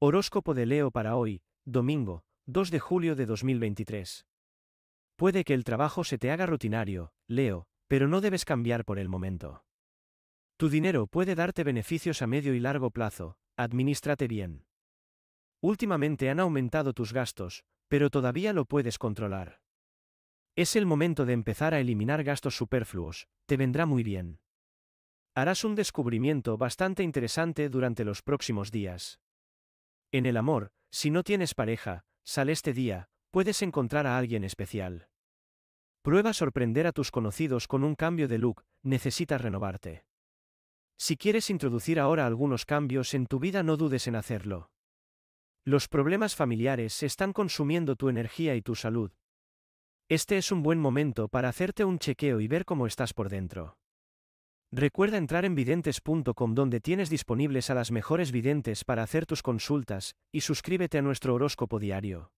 Horóscopo de Leo para hoy, domingo, 2 de julio de 2023. Puede que el trabajo se te haga rutinario, Leo, pero no debes cambiar por el momento. Tu dinero puede darte beneficios a medio y largo plazo, administrate bien. Últimamente han aumentado tus gastos, pero todavía lo puedes controlar. Es el momento de empezar a eliminar gastos superfluos, te vendrá muy bien. Harás un descubrimiento bastante interesante durante los próximos días. En el amor, si no tienes pareja, sal este día, puedes encontrar a alguien especial. Prueba sorprender a tus conocidos con un cambio de look, necesitas renovarte. Si quieres introducir ahora algunos cambios en tu vida no dudes en hacerlo. Los problemas familiares están consumiendo tu energía y tu salud. Este es un buen momento para hacerte un chequeo y ver cómo estás por dentro. Recuerda entrar en videntes.com donde tienes disponibles a las mejores videntes para hacer tus consultas, y suscríbete a nuestro horóscopo diario.